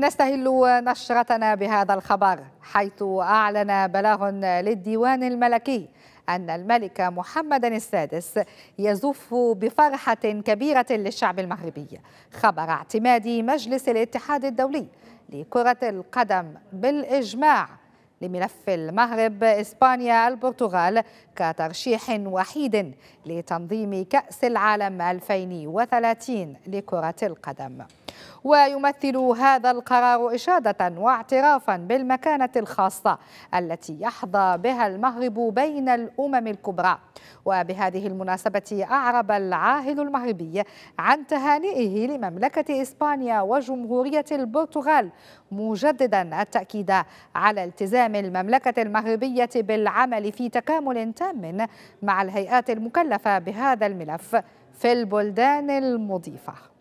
نستهل نشرتنا بهذا الخبر حيث أعلن بلاغ للديوان الملكي أن الملك محمد السادس يزف بفرحة كبيرة للشعب المغربي خبر اعتماد مجلس الاتحاد الدولي لكرة القدم بالإجماع لملف المغرب إسبانيا البرتغال كترشيح وحيد لتنظيم كأس العالم 2030 لكرة القدم ويمثل هذا القرار إشادة واعترافا بالمكانة الخاصة التي يحظى بها المغرب بين الأمم الكبرى وبهذه المناسبة أعرب العاهل المغربي عن تهانئه لمملكة إسبانيا وجمهورية البرتغال مجددا التأكيد على التزام المملكة المغربية بالعمل في تكامل تام مع الهيئات المكلفة بهذا الملف في البلدان المضيفة